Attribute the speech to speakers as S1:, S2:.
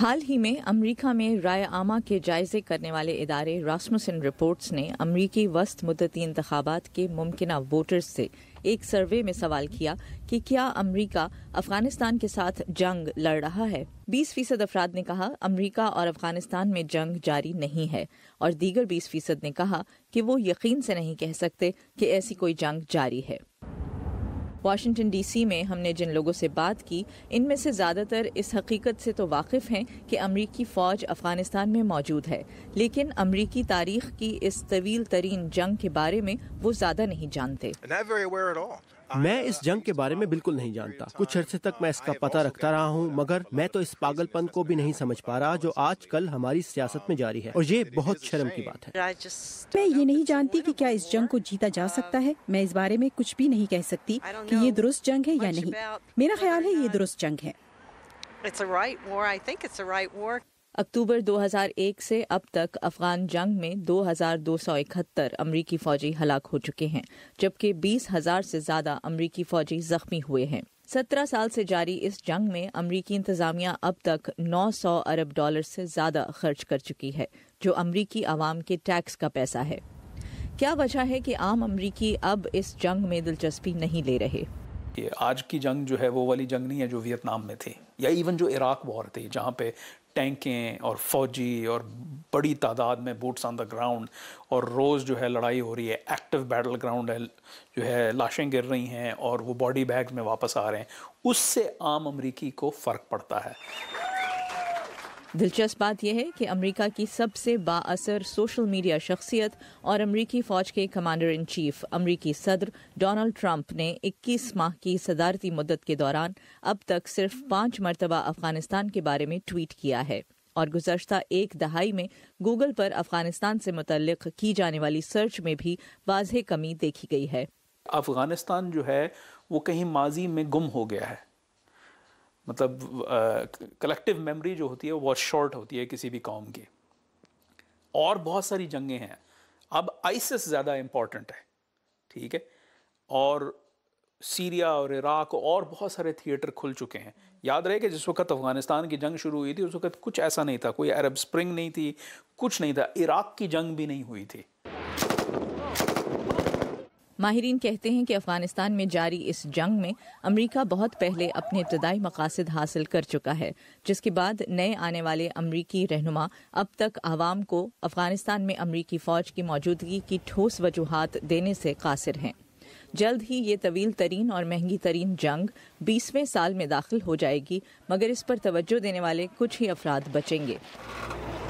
S1: حال ہی میں امریکہ میں رائے عامہ کے جائزے کرنے والے ادارے راسمسن رپورٹس نے امریکی وسط مدتی انتخابات کے ممکنہ ووٹرز سے ایک سروے میں سوال کیا کہ کیا امریکہ افغانستان کے ساتھ جنگ لڑ رہا ہے بیس فیصد افراد نے کہا امریکہ اور افغانستان میں جنگ جاری نہیں ہے اور دیگر بیس فیصد نے کہا کہ وہ یقین سے نہیں کہہ سکتے کہ ایسی کوئی جنگ جاری ہے واشنگٹن ڈی سی میں ہم نے جن لوگوں سے بات کی ان میں سے زیادہ تر اس حقیقت سے تو واقف ہیں کہ امریکی فوج افغانستان میں موجود ہے لیکن امریکی تاریخ کی اس طویل ترین جنگ کے بارے میں وہ زیادہ نہیں جانتے
S2: میں اس جنگ کے بارے میں بالکل نہیں جانتا کچھ عرصے تک میں اس کا پتہ رکھتا رہا ہوں مگر میں تو اس پاگل پن کو بھی نہیں سمجھ پا رہا جو آج کل ہماری سیاست میں جاری ہے اور یہ بہت شرم کی بات
S1: ہے میں یہ نہیں جانتی کہ کیا اس جنگ کو جیتا جا سکتا ہے میں اس بارے میں کچھ بھی نہیں کہہ سکتی کہ یہ درست جنگ ہے یا نہیں میرا خیال ہے یہ درست جنگ ہے اکتوبر دو ہزار ایک سے اب تک افغان جنگ میں دو ہزار دو سو اکہتر امریکی فوجی ہلاک ہو چکے ہیں جبکہ بیس ہزار سے زیادہ امریکی فوجی زخمی ہوئے ہیں سترہ سال سے جاری اس جنگ میں امریکی انتظامیہ اب تک نو سو ارب ڈالر سے زیادہ خرچ کر چکی ہے جو امریکی عوام کے ٹیکس کا پیسہ ہے کیا وجہ ہے کہ عام امریکی اب اس جنگ میں دلچسپی نہیں لے رہے
S2: آج کی جنگ جو ہے وہ والی جنگ نہیں ہے جو ویتنام میں تھی یا ایون جو عراق وار تھی جہاں پہ ٹینکیں اور فوجی اور بڑی تعداد میں بوٹس آن دا گراؤنڈ اور روز جو ہے لڑائی ہو رہی ہے ایکٹیو بیٹل گراؤنڈ ہے جو ہے لاشیں گر رہی ہیں اور وہ باڈی بیگز میں واپس آ رہے ہیں اس سے عام امریکی کو فرق پڑتا ہے
S1: دلچسپ بات یہ ہے کہ امریکہ کی سب سے با اثر سوشل میڈیا شخصیت اور امریکی فوج کے کمانڈر ان چیف امریکی صدر ڈونلڈ ٹرمپ نے اکیس ماہ کی صدارتی مدت کے دوران اب تک صرف پانچ مرتبہ افغانستان کے بارے میں ٹویٹ کیا ہے اور گزشتہ ایک دہائی میں گوگل پر افغانستان سے متعلق کی جانے والی سرچ میں بھی واضح کمی دیکھی گئی ہے
S2: افغانستان جو ہے وہ کہیں ماضی میں گم ہو گیا ہے مطلب کلیکٹیو میموری جو ہوتی ہے وہ شارٹ ہوتی ہے کسی بھی قوم کی اور بہت ساری جنگیں ہیں اب آئسس زیادہ امپورٹنٹ ہے ٹھیک ہے اور سیریا اور عراق اور بہت سارے تھیئٹر کھل چکے ہیں یاد رہے کہ جس وقت افغانستان کی جنگ شروع ہوئی تھی اس وقت کچھ ایسا نہیں تھا کوئی عرب سپرنگ نہیں تھی کچھ نہیں تھا عراق کی جنگ بھی نہیں ہوئی تھی
S1: ماہرین کہتے ہیں کہ افغانستان میں جاری اس جنگ میں امریکہ بہت پہلے اپنے ابتدائی مقاصد حاصل کر چکا ہے جس کے بعد نئے آنے والے امریکی رہنما اب تک عوام کو افغانستان میں امریکی فوج کی موجودگی کی ٹھوس وجوہات دینے سے قاصر ہیں جلد ہی یہ طویل ترین اور مہنگی ترین جنگ بیسویں سال میں داخل ہو جائے گی مگر اس پر توجہ دینے والے کچھ ہی افراد بچیں گے